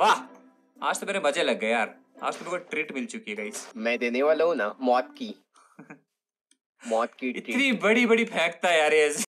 वाह आज तो मेरे मजे लग गए यार आज तुम्हें तो को ट्रीट मिल चुकी है गाइस मैं देने वाला हूँ ना मौत की मौत की इतनी बड़ी बड़ी फेंकता है यार ये